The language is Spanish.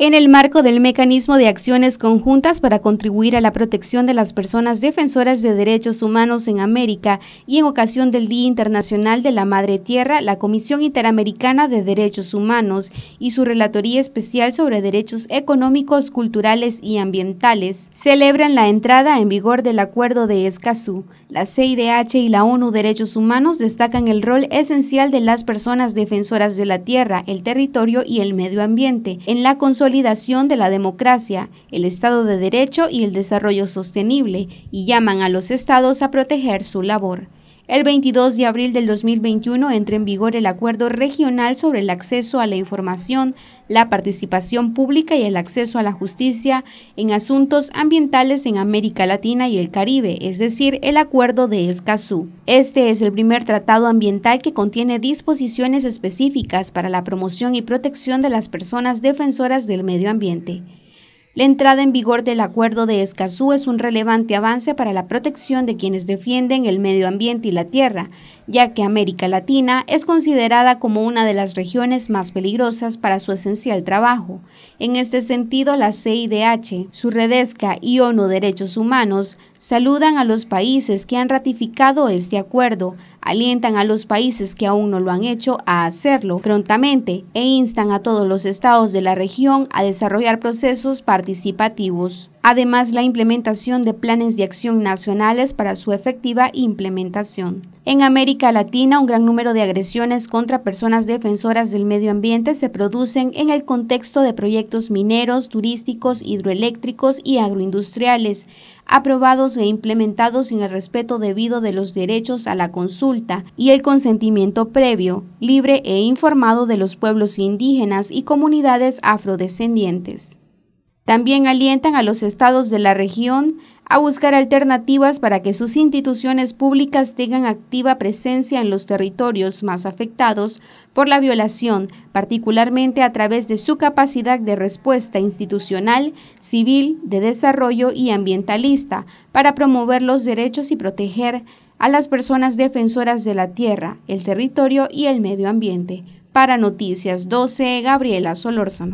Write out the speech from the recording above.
en el marco del mecanismo de acciones conjuntas para contribuir a la protección de las personas defensoras de derechos humanos en América y en ocasión del Día Internacional de la Madre Tierra, la Comisión Interamericana de Derechos Humanos y su Relatoría Especial sobre Derechos Económicos, Culturales y Ambientales celebran la entrada en vigor del Acuerdo de Escazú. La CIDH y la ONU Derechos Humanos destacan el rol esencial de las personas defensoras de la tierra, el territorio y el medio ambiente en la consolidación de la democracia, el Estado de Derecho y el desarrollo sostenible y llaman a los estados a proteger su labor. El 22 de abril del 2021 entra en vigor el Acuerdo Regional sobre el acceso a la información, la participación pública y el acceso a la justicia en asuntos ambientales en América Latina y el Caribe, es decir, el Acuerdo de Escazú. Este es el primer tratado ambiental que contiene disposiciones específicas para la promoción y protección de las personas defensoras del medio ambiente. La entrada en vigor del Acuerdo de Escazú es un relevante avance para la protección de quienes defienden el medio ambiente y la tierra ya que América Latina es considerada como una de las regiones más peligrosas para su esencial trabajo. En este sentido, la CIDH, su redesca y ONU Derechos Humanos saludan a los países que han ratificado este acuerdo, alientan a los países que aún no lo han hecho a hacerlo prontamente e instan a todos los estados de la región a desarrollar procesos participativos. Además, la implementación de planes de acción nacionales para su efectiva implementación. En América América Latina, un gran número de agresiones contra personas defensoras del medio ambiente se producen en el contexto de proyectos mineros, turísticos, hidroeléctricos y agroindustriales, aprobados e implementados sin el respeto debido de los derechos a la consulta y el consentimiento previo, libre e informado de los pueblos indígenas y comunidades afrodescendientes. También alientan a los estados de la región a buscar alternativas para que sus instituciones públicas tengan activa presencia en los territorios más afectados por la violación, particularmente a través de su capacidad de respuesta institucional, civil, de desarrollo y ambientalista, para promover los derechos y proteger a las personas defensoras de la tierra, el territorio y el medio ambiente. Para Noticias 12, Gabriela Solórzano.